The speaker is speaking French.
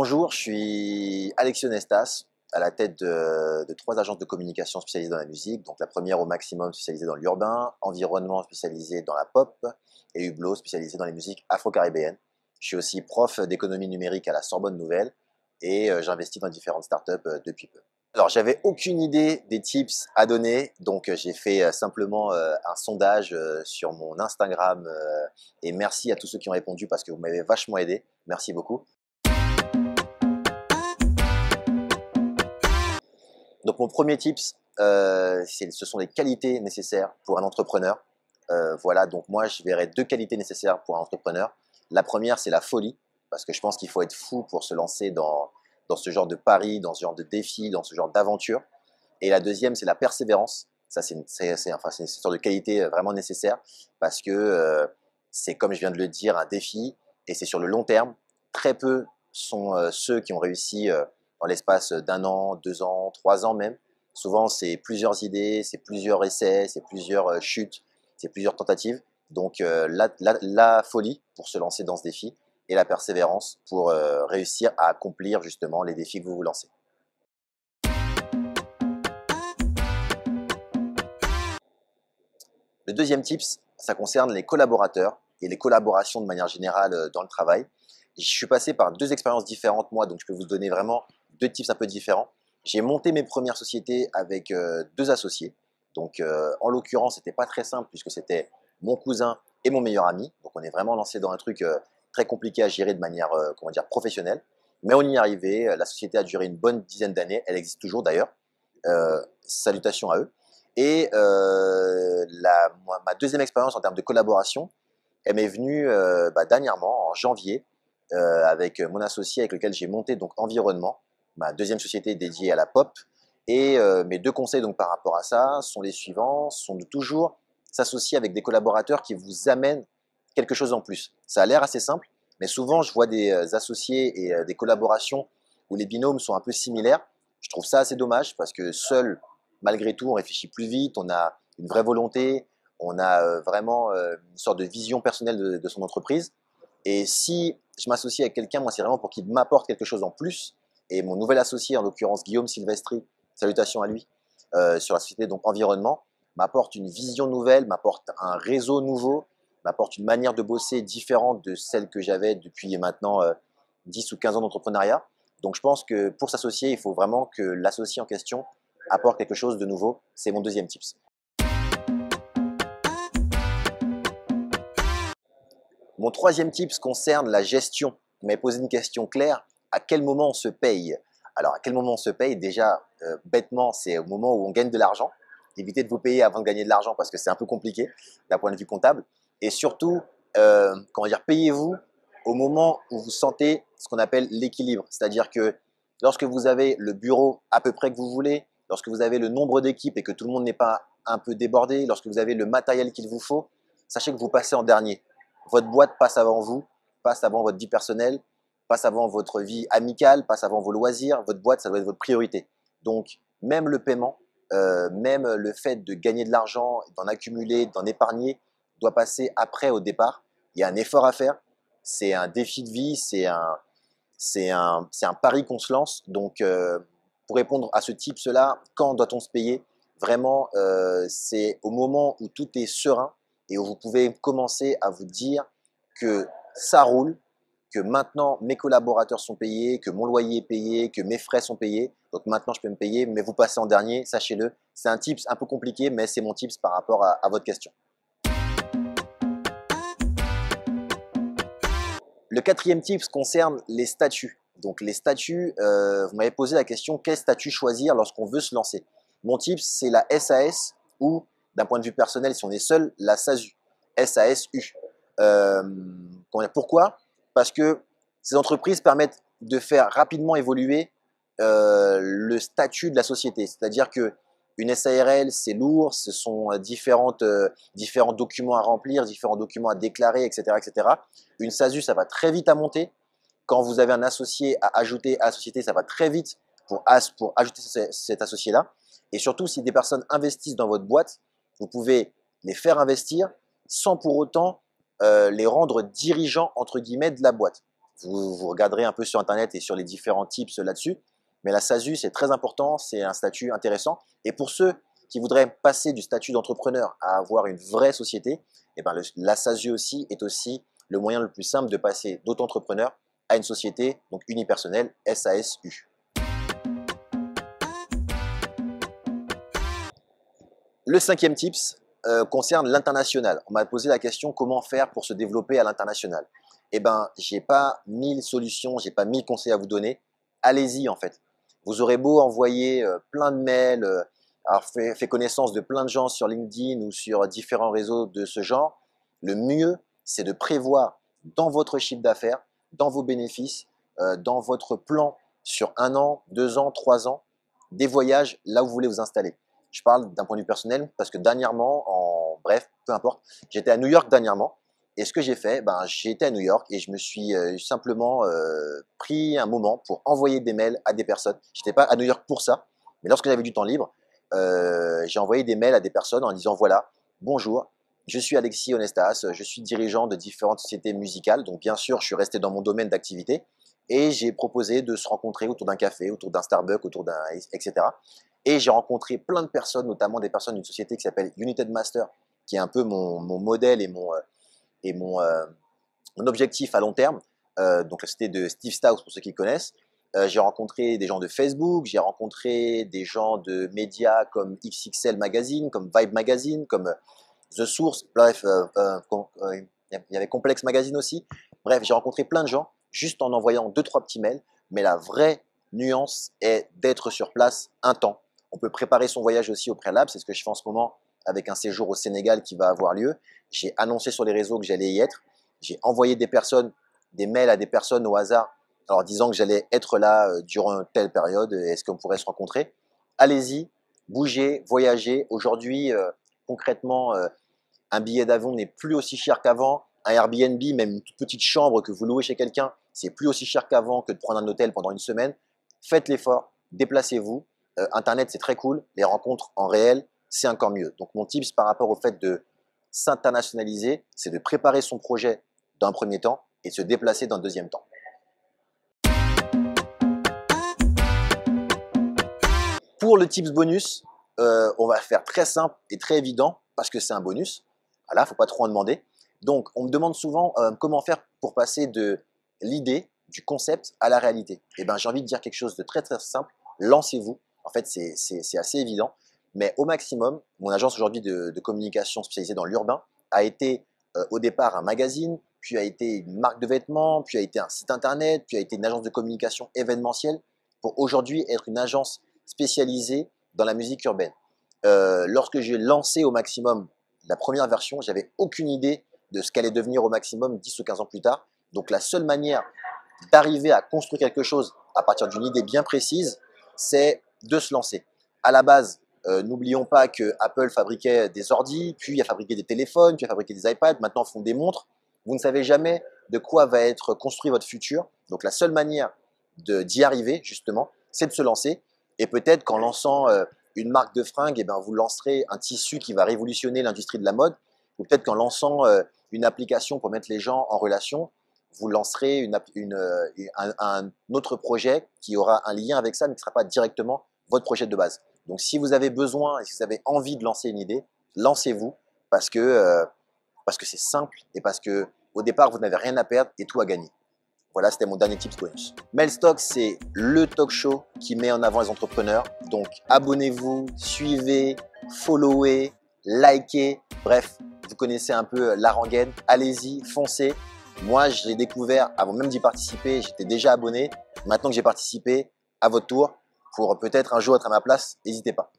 Bonjour, je suis Alexio Nestas, à la tête de, trois agences de communication spécialisées dans la musique. Donc la première au maximum spécialisée dans l'urbain, environnement spécialisé dans la pop et Hublot spécialisé dans les musiques afro-caribéennes. Je suis aussi prof d'économie numérique à la Sorbonne Nouvelle et euh, j'investis dans différentes startups euh, depuis peu. Alors j'avais aucune idée des tips à donner, donc euh, j'ai fait simplement un sondage sur mon Instagram et merci à tous ceux qui ont répondu parce que vous m'avez vachement aidé, merci beaucoup. Donc mon premier tips, euh, ce sont les qualités nécessaires pour un entrepreneur. Euh, voilà, donc moi je verrais deux qualités nécessaires pour un entrepreneur. La première, c'est la folie, parce que je pense qu'il faut être fou pour se lancer dans, dans ce genre de pari, dans ce genre de défi, dans ce genre d'aventure. Et la deuxième, c'est la persévérance. Ça, c'est une, enfin, une, sorte de qualité euh, vraiment nécessaire, parce que euh, c'est, comme je viens de le dire, un défi, et c'est sur le long terme. Très peu sont ceux qui ont réussi dans l'espace d'un an, deux ans, trois ans même. Souvent, c'est plusieurs idées, c'est plusieurs essais, c'est plusieurs euh, chutes, c'est plusieurs tentatives. Donc euh, la, folie pour se lancer dans ce défi et la persévérance pour euh, réussir à accomplir justement les défis que vous vous lancez. Le deuxième tips, ça concerne les collaborateurs et les collaborations de manière générale dans le travail. Je suis passé par deux expériences différentes moi, donc je peux vous donner vraiment deux types un peu différents. J'ai monté mes premières sociétés avec euh, deux associés. Donc, euh, en l'occurrence, c'était pas très simple puisque c'était mon cousin et mon meilleur ami. Donc, on est vraiment lancé dans un truc euh, très compliqué à gérer de manière, comment dire, professionnelle. Mais on y est arrivé. La société a duré une bonne dizaine d'années. Elle existe toujours d'ailleurs. salutations à eux. Et la, ma deuxième expérience en termes de collaboration, elle m'est venue bah, dernièrement, en janvier, avec mon associé avec lequel j'ai monté donc Environnement ma deuxième société dédiée à la pop. Et euh, mes deux conseils donc par rapport à ça sont les suivants sont de toujours s'associer avec des collaborateurs qui vous amènent quelque chose en plus. Ça a l'air assez simple, mais souvent je vois des euh, associés et euh, des collaborations où les binômes sont un peu similaires. Je trouve ça assez dommage parce que seul, malgré tout, on réfléchit plus vite, on a une vraie volonté, on a vraiment une sorte de vision personnelle de, son entreprise. Et si je m'associe avec quelqu'un, moi c'est vraiment pour qu'il m'apporte quelque chose en plus et mon nouvel associé, en l'occurrence Guillaume Silvestri, salutations à lui, euh, sur la société donc environnement, m'apporte une vision nouvelle, m'apporte un réseau nouveau, m'apporte une manière de bosser différente de celle que j'avais depuis maintenant 10 euh, ou 15 ans d'entrepreneuriat. Donc je pense que pour s'associer, il faut vraiment que l'associé en question apporte quelque chose de nouveau. C'est mon deuxième tips. Mon troisième tips concerne la gestion. Mais m'avez une question claire à quel moment on se paye Alors, à quel moment on se paye Déjà, euh, bêtement, c'est au moment où on gagne de l'argent. Évitez de vous payer avant de gagner de l'argent parce que c'est un peu compliqué d'un point de vue comptable. Et surtout, euh, comment dire, payez-vous au moment où vous sentez ce qu'on appelle l'équilibre. C'est-à-dire que lorsque vous avez le bureau à peu près que vous voulez, lorsque vous avez le nombre d'équipes et que tout le monde n'est pas un peu débordé, lorsque vous avez le matériel qu'il vous faut, sachez que vous passez en dernier. Votre boîte passe avant vous, passe avant votre vie personnelle, passe avant votre vie amicale, passe avant vos loisirs, votre boîte, ça doit être votre priorité. Donc, même le paiement, euh, même le fait de gagner de l'argent, d'en accumuler, d'en épargner, doit passer après au départ. Il y a un effort à faire, c'est un défi de vie, c'est un, c'est un, pari qu'on se lance. Donc, euh, pour répondre à ce type, cela, quand doit-on se payer Vraiment, euh, c'est au moment où tout est serein et où vous pouvez commencer à vous dire que ça roule, que maintenant mes collaborateurs sont payés, que mon loyer est payé, que mes frais sont payés. Donc maintenant je peux me payer, mais vous passez en dernier, sachez-le. C'est un tips un peu compliqué, mais c'est mon tips par rapport à, votre question. Le quatrième tips concerne les statuts. Donc les statuts, euh, vous m'avez posé la question quel statut choisir lorsqu'on veut se lancer. Mon tips, c'est la SAS ou, d'un point de vue personnel, si on est seul, la SASU. SASU. Euh, pourquoi parce que ces entreprises permettent de faire rapidement évoluer euh, le statut de la société. C'est-à-dire que une SARL, c'est lourd, ce sont euh, différentes, euh, différents documents à remplir, différents documents à déclarer, etc., etc. Une SASU, ça va très vite à monter. Quand vous avez un associé à ajouter à la société, ça va très vite pour, pour ajouter cet associé-là. Et surtout, si des personnes investissent dans votre boîte, vous pouvez les faire investir sans pour autant euh, les rendre dirigeants, entre guillemets, de la boîte. Vous, vous regarderez un peu sur Internet et sur les différents tips euh, là-dessus. Mais la SASU, c'est très important, c'est un statut intéressant. Et pour ceux qui voudraient passer du statut d'entrepreneur à avoir une vraie société, eh ben la SASU aussi est aussi le moyen le plus simple de passer d'auto-entrepreneur à une société, donc unipersonnelle, SASU. Le cinquième tips, euh, concerne l'international. On m'a posé la question comment faire pour se développer à l'international. Eh ben, j'ai pas mille solutions, j'ai pas mille conseils à vous donner. Allez-y en fait. Vous aurez beau envoyer euh, plein de mails, euh, faire connaissance de plein de gens sur LinkedIn ou sur différents réseaux de ce genre. Le mieux, c'est de prévoir dans votre chiffre d'affaires, dans vos bénéfices, dans votre plan sur un an, deux ans, trois ans, des voyages là où vous voulez vous installer. Je parle d'un point de vue personnel parce que dernièrement, en bref, peu importe, j'étais à New York dernièrement. Et ce que j'ai fait, ben, j'ai été à New York et je me suis euh, simplement euh, pris un moment pour envoyer des mails à des personnes. Je n'étais pas à New York pour ça, mais lorsque j'avais du temps libre, euh, j'ai envoyé des mails à des personnes en disant voilà, bonjour, je suis Alexis Onestas, je suis dirigeant de différentes sociétés musicales, donc bien sûr, je suis resté dans mon domaine d'activité et j'ai proposé de se rencontrer autour d'un café, autour d'un Starbucks, autour d'un etc. Et j'ai rencontré plein de personnes, notamment des personnes d'une société qui s'appelle United Master, qui est un peu mon, modèle et mon, euh, et euh, mon, objectif à long terme. Euh, donc la société de Steve Staus, pour ceux qui connaissent. j'ai rencontré des gens de Facebook, j'ai rencontré des gens de médias comme XXL Magazine, comme Vibe Magazine, comme The Source, bref, il y avait Complex Magazine aussi. Bref, j'ai rencontré plein de gens juste en envoyant deux, trois petits mails. Mais la vraie nuance est d'être sur place un temps on peut préparer son voyage aussi au préalable. C'est ce que je fais en ce moment avec un séjour au Sénégal qui va avoir lieu. J'ai annoncé sur les réseaux que j'allais y être. J'ai envoyé des personnes, des mails à des personnes au hasard, en disant que j'allais être là euh, durant telle période. Euh, est-ce qu'on pourrait se rencontrer Allez-y, bougez, voyagez. Aujourd'hui, euh, concrètement, un billet d'avion n'est plus aussi cher qu'avant. Un Airbnb, même une petite chambre que vous louez chez quelqu'un, c'est plus aussi cher qu'avant que de prendre un hôtel pendant une semaine. Faites l'effort, déplacez-vous, euh, Internet, c'est très cool. Les rencontres en réel, c'est encore mieux. Donc, mon tips par rapport au fait de s'internationaliser, c'est de préparer son projet d'un premier temps et de se déplacer d'un deuxième temps. Pour le tips bonus, euh, on va faire très simple et très évident parce que c'est un bonus. Voilà, il ne faut pas trop en demander. Donc, on me demande souvent euh, comment faire pour passer de l'idée, du concept à la réalité. Eh bien, j'ai envie de dire quelque chose de très très simple. Lancez-vous en fait, c'est assez évident. Mais au maximum, mon agence aujourd'hui de, communication spécialisée dans l'urbain a été euh, au départ un magazine, puis a été une marque de vêtements, puis a été un site internet, puis a été une agence de communication événementielle, pour aujourd'hui être une agence spécialisée dans la musique urbaine. Euh, lorsque j'ai lancé au maximum la première version, je n'avais aucune idée de ce qu'allait devenir au maximum 10 ou 15 ans plus tard. Donc la seule manière d'arriver à construire quelque chose à partir d'une idée bien précise, c'est de se lancer. À la base, euh, n'oublions pas que Apple fabriquait des ordis, puis a fabriqué des téléphones, puis a fabriqué des iPads, maintenant font des montres. Vous ne savez jamais de quoi va être construit votre futur. Donc la seule manière d'y arriver, justement, c'est de se lancer. Et peut-être qu'en lançant euh, une marque de fringues, eh ben, vous lancerez un tissu qui va révolutionner l'industrie de la mode. Ou peut-être qu'en lançant euh, une application pour mettre les gens en relation, vous lancerez un, un, autre projet qui aura un lien avec ça, mais qui ne sera pas directement votre projet de base. Donc si vous avez besoin et si vous avez envie de lancer une idée, lancez-vous euh, parce que c'est simple et parce que au départ vous n'avez rien à perdre et tout à gagner. Voilà, c'était mon dernier tips bonus. Mailstock, c'est le talk show qui met en avant les entrepreneurs. Donc abonnez-vous, suivez, followez, likez, bref, vous connaissez un peu euh, la rengaine. Allez-y, foncez. Moi, j'ai découvert avant même d'y participer, j'étais déjà abonné. Maintenant que j'ai participé, à votre tour, pour peut-être un jour être à ma place, n'hésitez pas.